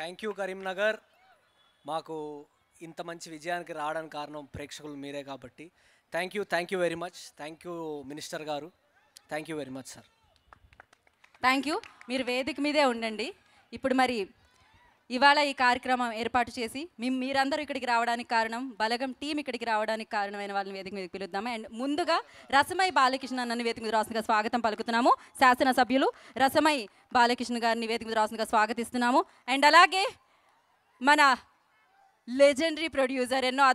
thank you Karimnagar మాకు ఇంత మంచి విజయానికి రావడానికి కారణం ప్రేక్షకులు మీరే కాబట్టి thank you thank you very much thank you minister గారు thank you very much sir thank you మీరు వేదిక మీదే ఉండండి ఇప్పుడు మరి ఇవాళ ఈ కార్యక్రమం ఏర్పాటు చేసి మేము మీరందరూ ఇక్కడికి రావడానికి కారణం బలగం టీం ఇక్కడికి రావడానికి కారణమైన వాళ్ళని వేదిక మీద పిలుద్దాము అండ్ ముందుగా రసమై బాలకృష్ణ అన్నని వేదిక మీద రాసుగా స్వాగతం పలుకుతున్నాము శాసనసభ్యులు రసమై బాలకృష్ణ గారిని వేదిక మీద రాసుగా స్వాగతిస్తున్నాము అండ్ అలాగే మన లెజెండరీ ప్రొడ్యూసర్ ఎన్నో